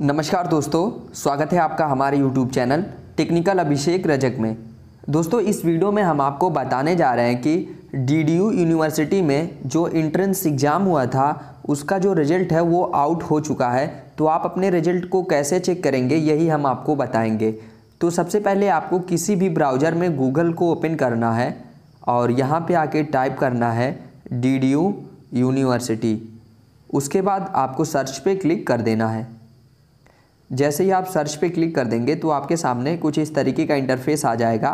नमस्कार दोस्तों स्वागत है आपका हमारे YouTube channel technical Abhishek Rajak में दोस्तों इस वीडियो में हम आपको बताने जा रहे हैं कि डी यूनिवर्सिटी में जो इंट्रेंस एग्ज़ाम हुआ था उसका जो रिज़ल्ट है वो आउट हो चुका है तो आप अपने रिज़ल्ट को कैसे चेक करेंगे यही हम आपको बताएंगे तो सबसे पहले आपको किसी भी ब्राउज़र में गूगल को ओपन करना है और यहाँ पे आके टाइप करना है डी यूनिवर्सिटी उसके बाद आपको सर्च पे क्लिक कर देना है जैसे ही आप सर्च पे क्लिक कर देंगे तो आपके सामने कुछ इस तरीके का इंटरफेस आ जाएगा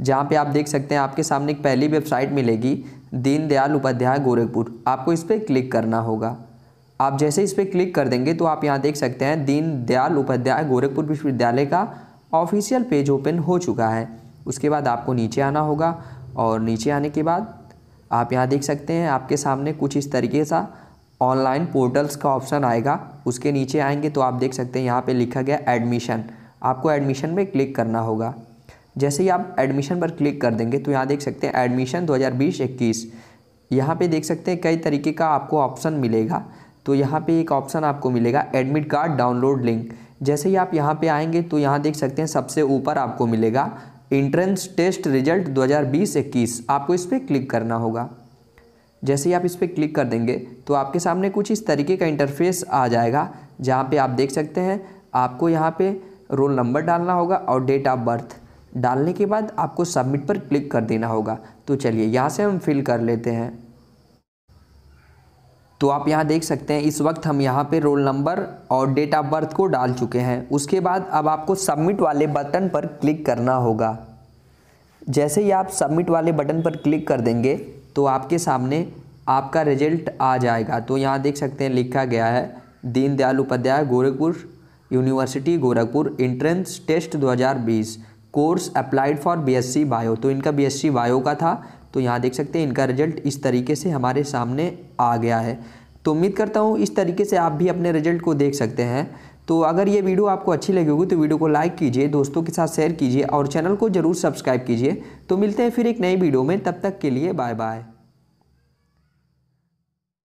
जहाँ पे आप देख सकते हैं आपके सामने एक पहली वेबसाइट मिलेगी दीनदयाल उपाध्याय गोरखपुर आपको इस पर क्लिक करना होगा आप जैसे इस पर क्लिक कर देंगे तो आप यहाँ देख सकते हैं दीनदयाल उपाध्याय गोरखपुर विश्वविद्यालय का ऑफिशियल पेज ओपन हो चुका है उसके बाद आपको नीचे आना होगा और नीचे आने के बाद आप यहाँ देख सकते हैं आपके सामने कुछ इस तरीके सा ऑनलाइन पोर्टल्स का ऑप्शन आएगा उसके नीचे आएंगे तो आप देख सकते हैं यहाँ पे लिखा गया एडमिशन आपको एडमिशन में क्लिक करना होगा जैसे ही आप एडमिशन पर क्लिक कर देंगे तो यहाँ देख सकते हैं एडमिशन 2020 इक्कीस यहाँ पर देख सकते हैं कई तरीके का आपको ऑप्शन मिलेगा तो यहाँ पे एक ऑप्शन आपको मिलेगा एडमिट कार्ड डाउनलोड लिंक जैसे ही आप यहाँ पर आएंगे तो यहाँ देख सकते हैं सबसे ऊपर आपको मिलेगा इंट्रेंस टेस्ट रिजल्ट 2020 हज़ार आपको इस पर क्लिक करना होगा जैसे ही आप इस पर क्लिक कर देंगे तो आपके सामने कुछ इस तरीके का इंटरफेस आ जाएगा जहाँ पे आप देख सकते हैं आपको यहाँ पे रोल नंबर डालना होगा और डेट ऑफ बर्थ डालने के बाद आपको सबमिट पर क्लिक कर देना होगा तो चलिए यहाँ से हम फिल कर लेते हैं तो आप यहाँ देख सकते हैं इस वक्त हम यहाँ पे रोल नंबर और डेट ऑफ बर्थ को डाल चुके हैं उसके बाद अब आपको सबमिट वाले बटन पर क्लिक करना होगा जैसे ही आप सबमिट वाले बटन पर क्लिक कर देंगे तो आपके सामने आपका रिजल्ट आ जाएगा तो यहाँ देख सकते हैं लिखा गया है Deendayal Upadhyay Gorakhpur university Gorakhpur entrance test 2020 course applied for BSc bio तो इनका बीएससी बायो का था तो यहाँ देख सकते हैं इनका रिजल्ट इस तरीके से हमारे सामने आ गया है तो उम्मीद करता हूँ इस तरीके से आप भी अपने रिजल्ट को देख सकते हैं तो अगर ये वीडियो आपको अच्छी लगी होगी तो वीडियो को लाइक कीजिए दोस्तों के साथ शेयर कीजिए और चैनल को ज़रूर सब्सक्राइब कीजिए तो मिलते हैं फिर एक नई वीडियो में तब तक के लिए बाय बाय